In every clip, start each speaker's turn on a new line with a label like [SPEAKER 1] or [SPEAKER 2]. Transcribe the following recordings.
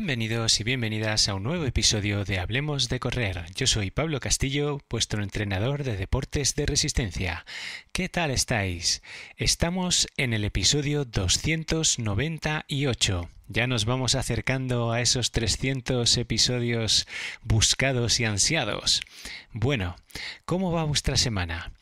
[SPEAKER 1] Bienvenidos y bienvenidas a un nuevo episodio de Hablemos de Correr. Yo soy Pablo Castillo, vuestro entrenador de deportes de resistencia. ¿Qué tal estáis? Estamos en el episodio 298. Ya nos vamos acercando a esos 300 episodios buscados y ansiados. Bueno, ¿cómo va vuestra semana?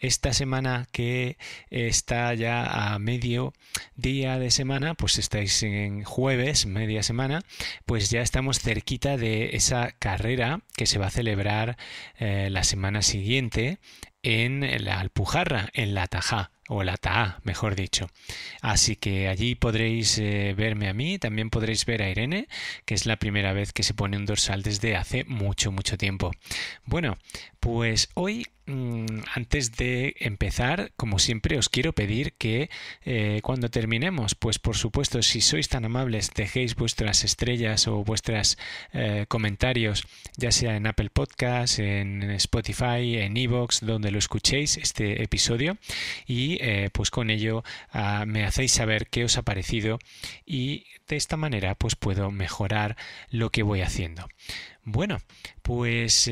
[SPEAKER 1] esta semana que eh, está ya a medio día de semana, pues estáis en jueves, media semana, pues ya estamos cerquita de esa carrera que se va a celebrar eh, la semana siguiente en la Alpujarra, en la Tajá o la TA, mejor dicho. Así que allí podréis eh, verme a mí, también podréis ver a Irene, que es la primera vez que se pone un dorsal desde hace mucho, mucho tiempo. Bueno, pues hoy Mm, antes de empezar, como siempre, os quiero pedir que eh, cuando terminemos, pues por supuesto, si sois tan amables, dejéis vuestras estrellas o vuestros eh, comentarios, ya sea en Apple Podcasts, en Spotify, en Evox, donde lo escuchéis este episodio, y eh, pues con ello ah, me hacéis saber qué os ha parecido y de esta manera pues puedo mejorar lo que voy haciendo. Bueno, pues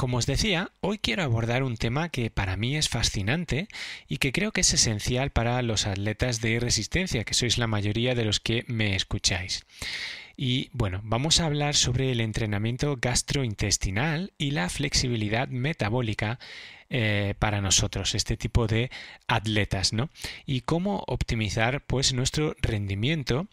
[SPEAKER 1] como os decía, hoy quiero abordar un tema que para mí es fascinante y que creo que es esencial para los atletas de resistencia, que sois la mayoría de los que me escucháis. Y bueno, vamos a hablar sobre el entrenamiento gastrointestinal y la flexibilidad metabólica eh, para nosotros, este tipo de atletas, ¿no? Y cómo optimizar pues nuestro rendimiento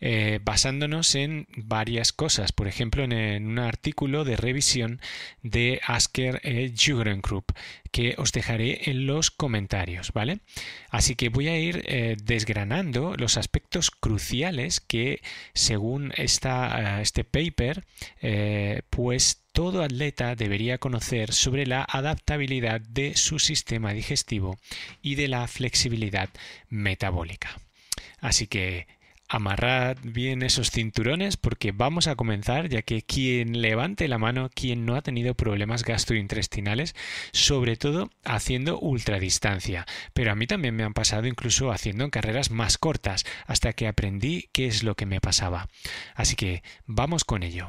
[SPEAKER 1] eh, basándonos en varias cosas. Por ejemplo, en, un artículo de revisión de Asker eh, Group, que os dejaré en los comentarios, ¿vale? Así que voy a ir eh, desgranando los aspectos cruciales que según este paper pues todo atleta debería conocer sobre la adaptabilidad de su sistema digestivo y de la flexibilidad metabólica. Así que amarrad bien esos cinturones porque vamos a comenzar ya que quien levante la mano, quien no ha tenido problemas gastrointestinales, sobre todo haciendo ultradistancia. Pero a mí también me han pasado incluso haciendo carreras más cortas hasta que aprendí qué es lo que me pasaba. Así que vamos con ello.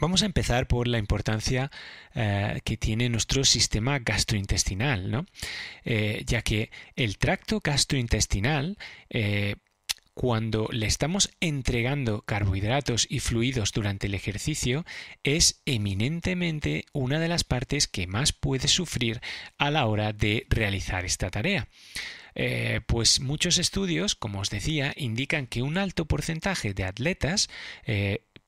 [SPEAKER 1] Vamos a empezar por la importancia eh, que tiene nuestro sistema gastrointestinal, eh, ya que el tracto gastrointestinal eh, cuando le estamos entregando carbohidratos y fluidos durante el ejercicio, es eminentemente una de las partes que más puede sufrir a la hora de realizar esta tarea. pues muchos estudios, como os decía, indican que un alto porcentaje de atletas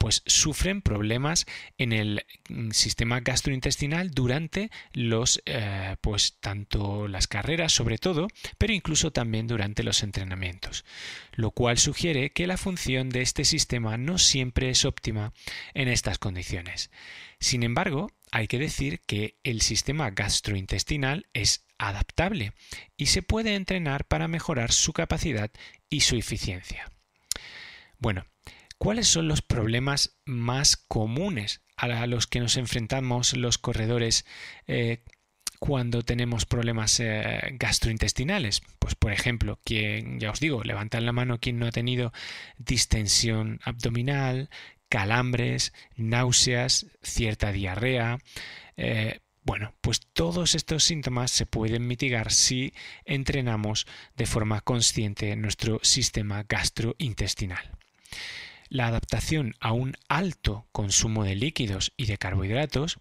[SPEAKER 1] pues sufren problemas en el mm, sistema gastrointestinal durante los, eh, pues tanto las carreras sobre todo, pero incluso también durante los entrenamientos, lo cual sugiere que la función de este sistema no siempre es óptima en estas condiciones. Sin embargo, hay que decir que el sistema gastrointestinal es adaptable y se puede entrenar para mejorar su capacidad y su eficiencia. Bueno, ¿Cuáles son los problemas más comunes a los que nos enfrentamos los corredores eh, cuando tenemos problemas eh, gastrointestinales? Pues por ejemplo, quien, ya os digo, levantan la mano quien no ha tenido distensión abdominal, calambres, náuseas, cierta diarrea. Eh, bueno, pues todos estos síntomas se pueden mitigar si entrenamos de forma consciente nuestro sistema gastrointestinal. La adaptación a un alto consumo de líquidos y de carbohidratos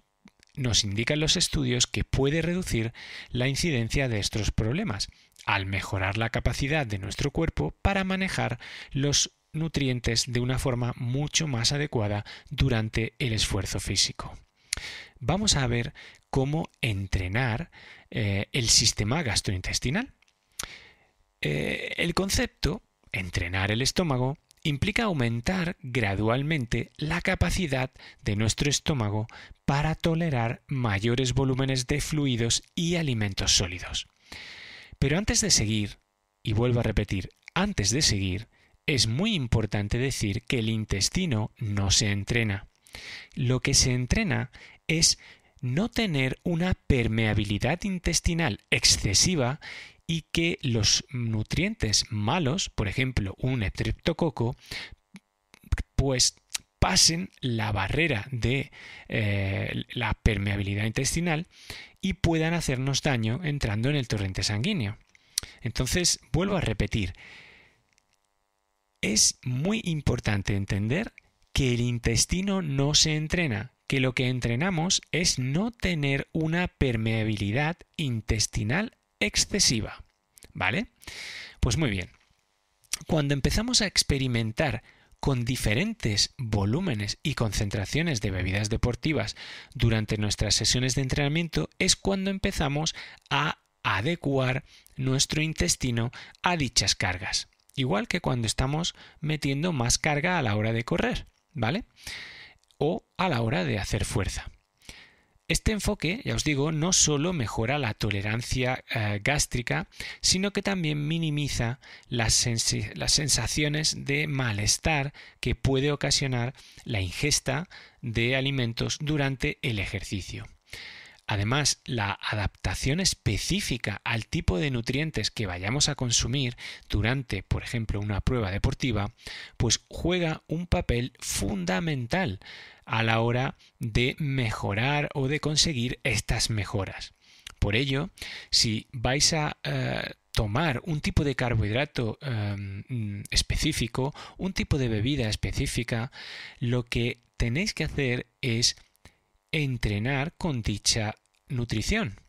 [SPEAKER 1] nos indican los estudios que puede reducir la incidencia de estos problemas, al mejorar la capacidad de nuestro cuerpo para manejar los nutrientes de una forma mucho más adecuada durante el esfuerzo físico. Vamos a ver cómo entrenar eh, el sistema gastrointestinal. Eh, el concepto, entrenar el estómago, implica aumentar gradualmente la capacidad de nuestro estómago para tolerar mayores volúmenes de fluidos y alimentos sólidos. Pero antes de seguir, y vuelvo a repetir, antes de seguir, es muy importante decir que el intestino no se entrena. Lo que se entrena es no tener una permeabilidad intestinal excesiva y que los nutrientes malos, por ejemplo un estreptococo, pues pasen la barrera de eh, la permeabilidad intestinal y puedan hacernos daño entrando en el torrente sanguíneo. Entonces, vuelvo a repetir, es muy importante entender que el intestino no se entrena, que lo que entrenamos es no tener una permeabilidad intestinal excesiva. ¿Vale? Pues muy bien. Cuando empezamos a experimentar con diferentes volúmenes y concentraciones de bebidas deportivas durante nuestras sesiones de entrenamiento es cuando empezamos a adecuar nuestro intestino a dichas cargas, igual que cuando estamos metiendo más carga a la hora de correr, ¿vale? O a la hora de hacer fuerza. Este enfoque, ya os digo, no solo mejora la tolerancia eh, gástrica, sino que también minimiza las sensaciones de malestar que puede ocasionar la ingesta de alimentos durante el ejercicio. Además, la adaptación específica al tipo de nutrientes que vayamos a consumir durante, por ejemplo, una prueba deportiva, pues juega un papel fundamental a la hora de mejorar o de conseguir estas mejoras. Por ello, si vais a eh, tomar un tipo de carbohidrato em, específico, un tipo de bebida específica, lo que tenéis que hacer es entrenar con dicha nutrición,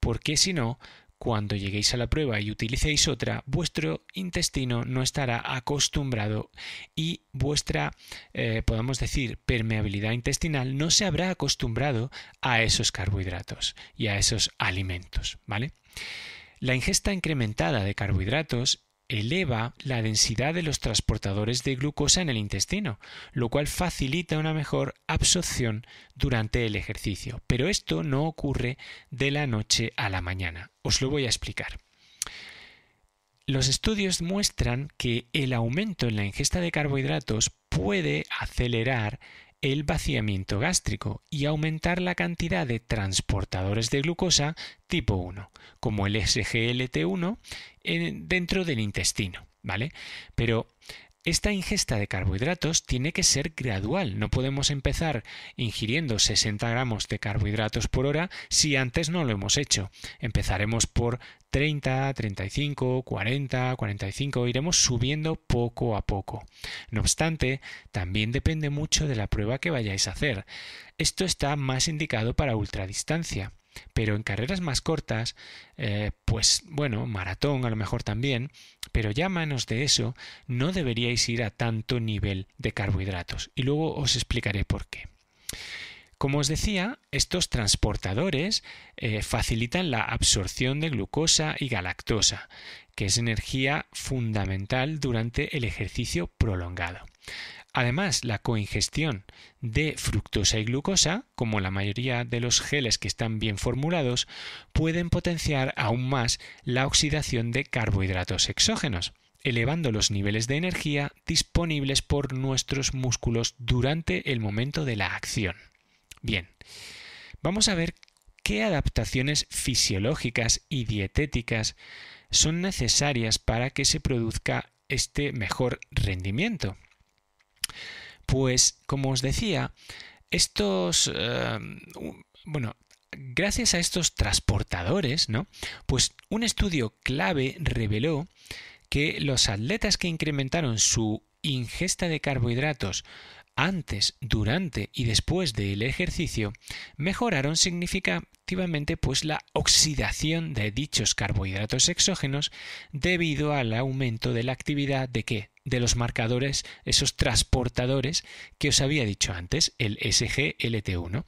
[SPEAKER 1] porque si no, cuando lleguéis a la prueba y utilicéis otra, vuestro intestino no estará acostumbrado y vuestra, eh, podemos decir, permeabilidad intestinal no se habrá acostumbrado a esos carbohidratos y a esos alimentos, ¿vale? La ingesta incrementada de carbohidratos eleva la densidad de los transportadores de glucosa en el intestino, lo cual facilita una mejor absorción durante el ejercicio. Pero esto no ocurre de la noche a la mañana. Os lo voy a explicar. Los estudios muestran que el aumento en la ingesta de carbohidratos puede acelerar el vaciamiento gástrico y aumentar la cantidad de transportadores de glucosa tipo 1, como el SGLT1, dentro del intestino, ¿vale? Pero esta ingesta de carbohidratos tiene que ser gradual, no podemos empezar ingiriendo 60 gramos de carbohidratos por hora si antes no lo hemos hecho. Empezaremos por 30, 35, 40, 45, iremos subiendo poco a poco. No obstante, también depende mucho de la prueba que vayáis a hacer. Esto está más indicado para ultradistancia, pero en carreras más cortas, eh, pues bueno, maratón a lo mejor también, pero ya manos de eso no deberíais ir a tanto nivel de carbohidratos. Y luego os explicaré por qué. Como os decía, estos transportadores eh, facilitan la absorción de glucosa y galactosa, que es energía fundamental durante el ejercicio prolongado. Además, la coingestión de fructosa y glucosa, como la mayoría de los geles que están bien formulados, pueden potenciar aún más la oxidación de carbohidratos exógenos, elevando los niveles de energía disponibles por nuestros músculos durante el momento de la acción. Bien, vamos a ver qué adaptaciones fisiológicas y dietéticas son necesarias para que se produzca este mejor rendimiento. Pues, como os decía, estos... Eh, bueno, gracias a estos transportadores, ¿no? Pues un estudio clave reveló que los atletas que incrementaron su ingesta de carbohidratos antes, durante y después del ejercicio mejoraron significativamente pues la oxidación de dichos carbohidratos exógenos debido al aumento de la actividad de qué? de los marcadores, esos transportadores que os había dicho antes, el SGLT1.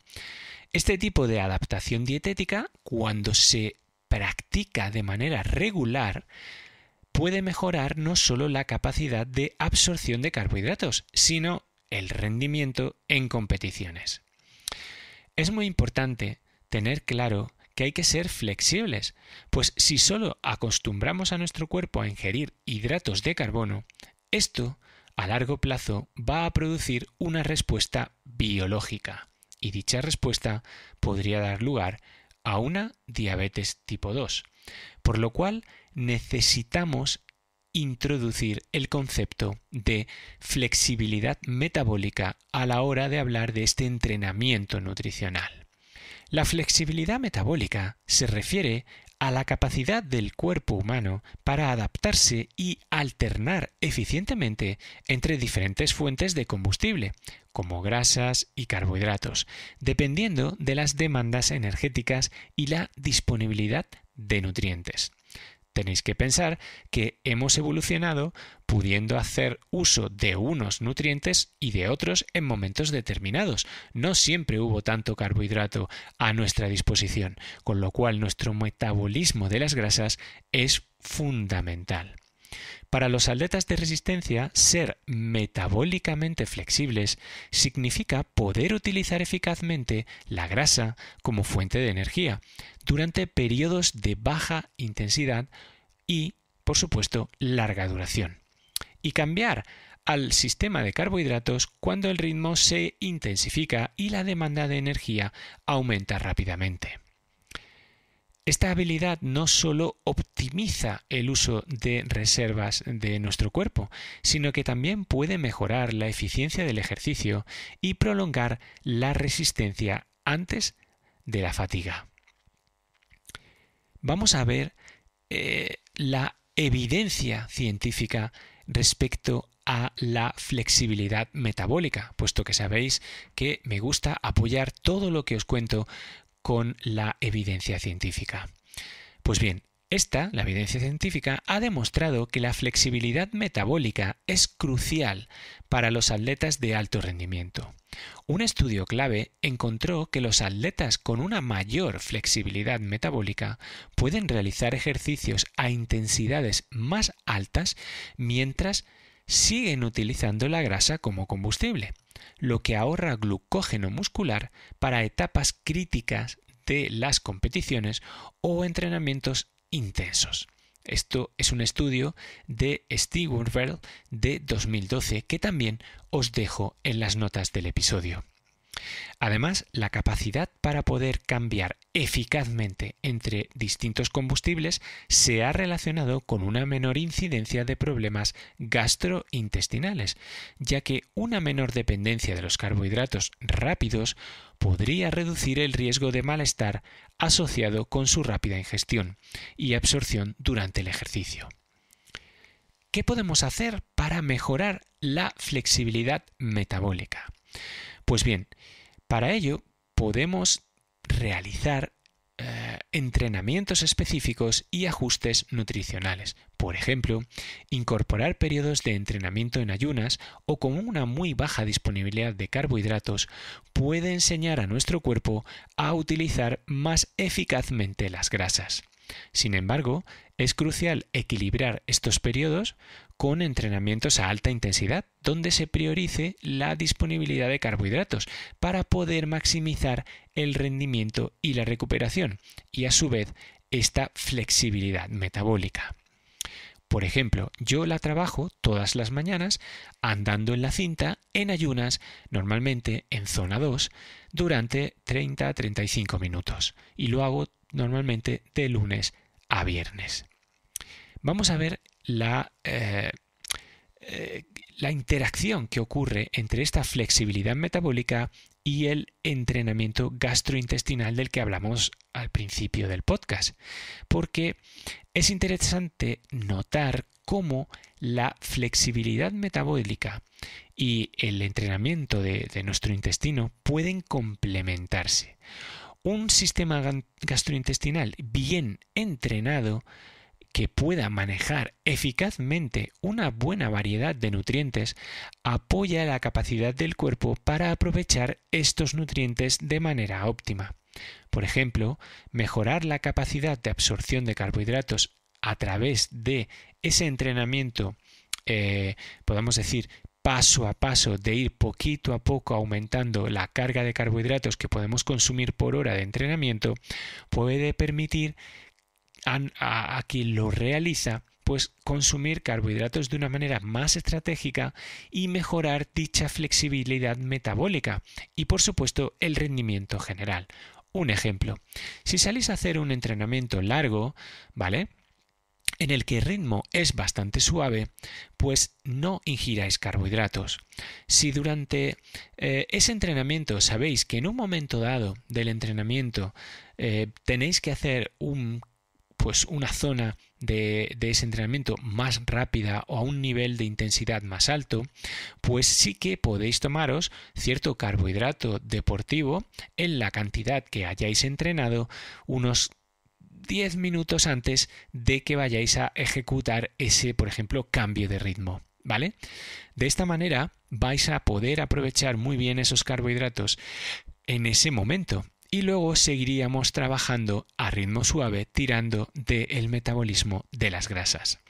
[SPEAKER 1] Este tipo de adaptación dietética, cuando se practica de manera regular, puede mejorar no solo la capacidad de absorción de carbohidratos, sino el rendimiento en competiciones. Es muy importante tener claro que hay que ser flexibles, pues si solo acostumbramos a nuestro cuerpo a ingerir hidratos de carbono, esto a largo plazo va a producir una respuesta biológica y dicha respuesta podría dar lugar a una diabetes tipo 2, por lo cual necesitamos introducir el concepto de flexibilidad metabólica a la hora de hablar de este entrenamiento nutricional. La flexibilidad metabólica se refiere a la capacidad del cuerpo humano para adaptarse y alternar eficientemente entre diferentes fuentes de combustible, como grasas y carbohidratos, dependiendo de las demandas energéticas y la disponibilidad de nutrientes. Tenéis que pensar que hemos evolucionado pudiendo hacer uso de unos nutrientes y de otros en momentos determinados. No siempre hubo tanto carbohidrato a nuestra disposición, con lo cual nuestro metabolismo de las grasas es fundamental. Para los atletas de resistencia, ser metabólicamente flexibles significa poder utilizar eficazmente la grasa como fuente de energía durante periodos de baja intensidad y, por supuesto, larga duración. Y cambiar al sistema de carbohidratos cuando el ritmo se intensifica y la demanda de energía aumenta rápidamente. Esta habilidad no solo optimiza el uso de reservas de nuestro cuerpo, sino que también puede mejorar la eficiencia del ejercicio y prolongar la resistencia antes de la fatiga. Vamos a ver eh, la evidencia científica respecto a la flexibilidad metabólica, puesto que sabéis que me gusta apoyar todo lo que os cuento con la evidencia científica. Pues bien, esta, la evidencia científica, ha demostrado que la flexibilidad metabólica es crucial para los atletas de alto rendimiento. Un estudio clave encontró que los atletas con una mayor flexibilidad metabólica pueden realizar ejercicios a intensidades más altas mientras siguen utilizando la grasa como combustible lo que ahorra glucógeno muscular para etapas críticas de las competiciones o entrenamientos intensos. Esto es un estudio de Stewart Bell de 2012 que también os dejo en las notas del episodio. Además, la capacidad para poder cambiar eficazmente entre distintos combustibles se ha relacionado con una menor incidencia de problemas gastrointestinales, ya que una menor dependencia de los carbohidratos rápidos podría reducir el riesgo de malestar asociado con su rápida ingestión y absorción durante el ejercicio. ¿Qué podemos hacer para mejorar la flexibilidad metabólica? Pues bien, para ello podemos realizar eh, entrenamientos específicos y ajustes nutricionales. Por ejemplo, incorporar periodos de entrenamiento en ayunas o con una muy baja disponibilidad de carbohidratos puede enseñar a nuestro cuerpo a utilizar más eficazmente las grasas. Sin embargo, es crucial equilibrar estos periodos con entrenamientos a alta intensidad, donde se priorice la disponibilidad de carbohidratos para poder maximizar el rendimiento y la recuperación, y a su vez esta flexibilidad metabólica. Por ejemplo, yo la trabajo todas las mañanas andando en la cinta en ayunas, normalmente en zona 2, durante 30-35 minutos. Y lo hago normalmente de lunes a viernes. Vamos a ver la, eh, eh, la interacción que ocurre entre esta flexibilidad metabólica y el entrenamiento gastrointestinal del que hablamos al principio del podcast, porque es interesante notar cómo la flexibilidad metabólica y el entrenamiento de nuestro intestino pueden complementarse un sistema gastrointestinal bien entrenado que pueda manejar eficazmente una buena variedad de nutrientes apoya la capacidad del cuerpo para aprovechar estos nutrientes de manera óptima. Por ejemplo, mejorar la capacidad de absorción de carbohidratos a través de ese entrenamiento, eh, podemos decir, paso a paso, de ir poquito a poco aumentando la carga de carbohidratos que podemos consumir por hora de entrenamiento, puede permitir a, quien lo realiza pues consumir carbohidratos de una manera más estratégica y mejorar dicha flexibilidad metabólica y por supuesto el rendimiento general. Un ejemplo, si salís a hacer un entrenamiento largo, ¿vale? en el que el ritmo es bastante suave, pues no ingiráis carbohidratos. Si durante eh, ese entrenamiento sabéis que en un momento dado del entrenamiento eh, tenéis que hacer pues una zona de, de, ese entrenamiento más rápida o a un nivel de intensidad más alto, pues sí que podéis tomaros cierto carbohidrato deportivo en la cantidad que hayáis entrenado, unos 10 minutos antes de que vayáis a ejecutar ese, por ejemplo, cambio de ritmo. ¿Vale? De esta manera vais a poder aprovechar muy bien esos carbohidratos en ese momento y luego seguiríamos trabajando a ritmo suave tirando del metabolismo de las grasas.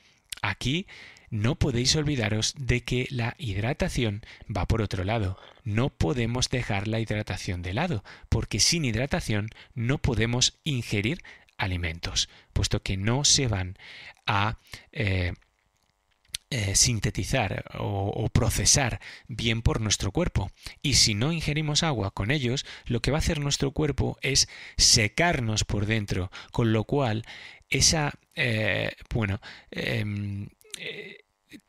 [SPEAKER 1] Aquí no podéis olvidaros de que la hidratación va por otro lado. No podemos dejar la hidratación de lado, porque sin hidratación no podemos ingerir alimentos, puesto que no se van a eh, eh, sintetizar o, procesar bien por nuestro cuerpo. Y si no ingerimos agua con ellos, lo que va a hacer nuestro cuerpo es secarnos por dentro, con lo cual esa, eh, bueno, em,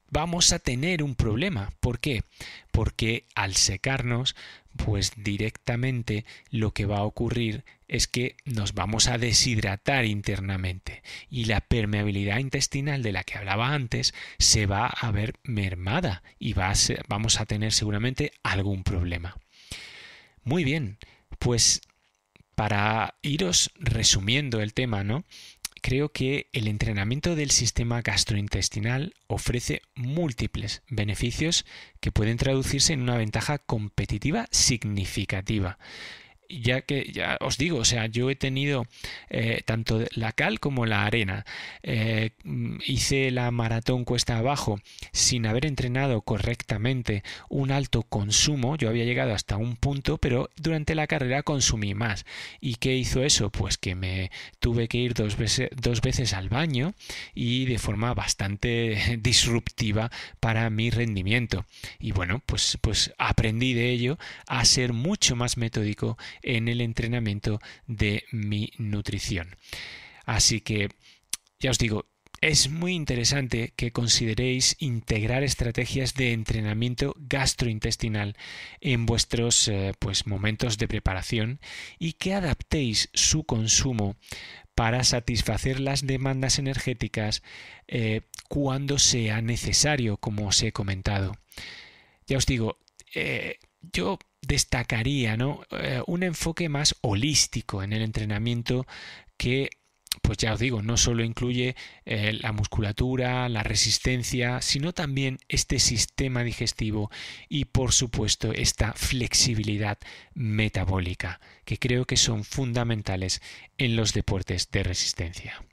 [SPEAKER 1] vamos a tener un problema. ¿Por qué? Porque al secarnos pues directamente lo que va a ocurrir es que nos vamos a deshidratar internamente y la permeabilidad intestinal de la que hablaba antes se va a ver mermada y vamos a tener seguramente algún problema. Muy bien, pues para iros resumiendo el tema, ¿no? creo que el entrenamiento del sistema gastrointestinal ofrece múltiples beneficios que pueden traducirse en una ventaja competitiva significativa ya que ya os digo, o sea, yo he tenido eh, tanto la cal como la arena. Eh, mm, hice la maratón cuesta abajo sin haber entrenado correctamente un alto consumo. Yo había llegado hasta un punto, pero durante la carrera consumí más. ¿Y qué hizo eso? Pues que me tuve que ir dos veces, dos veces al baño y de forma bastante disruptiva para mi rendimiento. Y bueno, pues, pues aprendí de ello a ser mucho más metódico en el entrenamiento de mi nutrición. Así que, ya os digo, es muy interesante que consideréis integrar estrategias de entrenamiento gastrointestinal en vuestros eh, pues, momentos de preparación y que adaptéis su consumo para satisfacer las demandas energéticas eh, cuando sea necesario, como os he comentado. Ya os digo, eh, yo destacaría ¿no? Eh, un enfoque más holístico en el entrenamiento que pues ya os digo, no solo incluye eh, la musculatura, la resistencia, sino también este sistema digestivo y por supuesto esta flexibilidad metabólica, que creo que son fundamentales en los deportes de resistencia.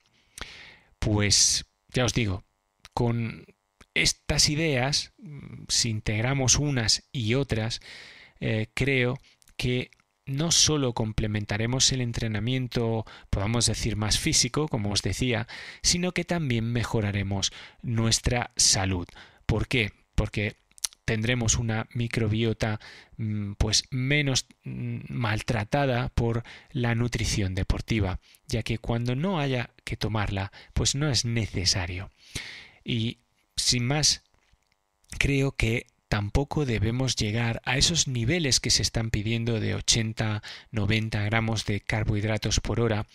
[SPEAKER 1] Pues ya os digo, con, estas ideas, mm, si integramos unas y otras, eh, creo que no solo complementaremos el entrenamiento, podamos decir, más físico, como os decía, sino que también mejoraremos nuestra salud. ¿Por qué? Porque tendremos una microbiota mm, pues menos mm, maltratada por la nutrición deportiva, ya que cuando no haya que tomarla, pues no es necesario. Y sin más, creo que tampoco debemos llegar a esos niveles que se están pidiendo de 80, 90 gramos de carbohidratos por hora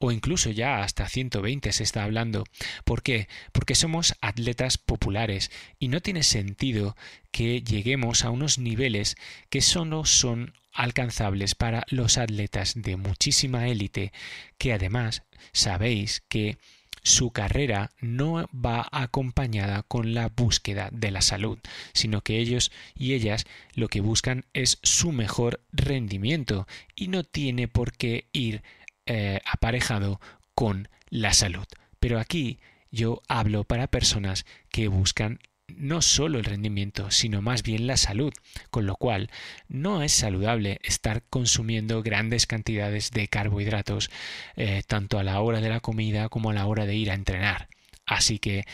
[SPEAKER 1] o incluso ya hasta 120 se está hablando. ¿Por qué? Porque somos atletas populares y no tiene sentido que lleguemos a unos niveles que solo son alcanzables para los atletas de muchísima élite que además sabéis que su carrera no va acompañada con la búsqueda de la salud, sino que ellos y ellas lo que buscan es su mejor rendimiento y no tiene por qué ir eh, aparejado con la salud. Pero aquí yo hablo para personas que buscan no solo el rendimiento, sino más bien la salud, con lo cual no es saludable estar consumiendo grandes cantidades de carbohidratos, eh, tanto a la hora de la comida como a la hora de ir a entrenar. Así que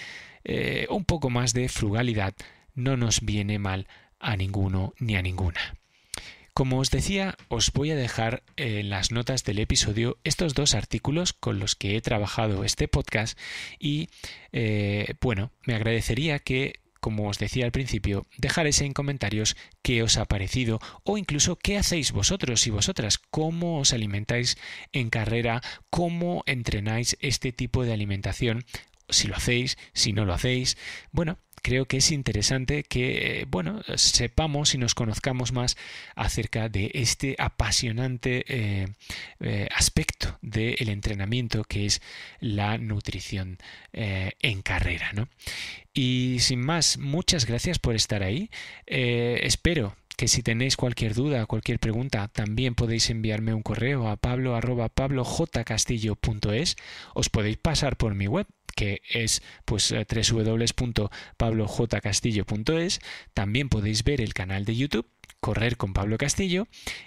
[SPEAKER 1] eh, un poco más de frugalidad no nos viene mal a ninguno ni a ninguna. Como os decía, os voy a dejar en las notas del episodio estos dos artículos con los que he trabajado este podcast y eh, bueno, me agradecería que como os decía al principio, dejaréis en comentarios qué os ha parecido o incluso qué hacéis vosotros y vosotras, cómo os alimentáis en carrera, cómo entrenáis este tipo de alimentación si lo hacéis, si no lo hacéis. Bueno, creo que es interesante que, eh, bueno, sepamos y nos conozcamos más acerca de este apasionante eh, eh, aspecto del entrenamiento que es la nutrición en carrera, Y sin más, muchas gracias por estar ahí. espero que si tenéis cualquier duda, cualquier pregunta, también podéis enviarme un correo a pablo pablojcastillo.es. Os podéis pasar por mi web que es pues eh, www.pablojcastillo.es. También podéis ver el canal de YouTube Correr con Pablo Castillo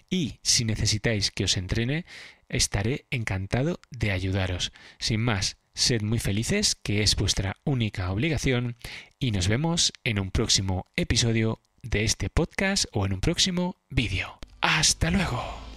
[SPEAKER 1] y si necesitáis que os entrene, estaré encantado de ayudaros. Sin más, sed muy felices, que es vuestra única obligación, y nos vemos en un próximo episodio de este podcast o en un próximo vídeo. ¡Hasta luego!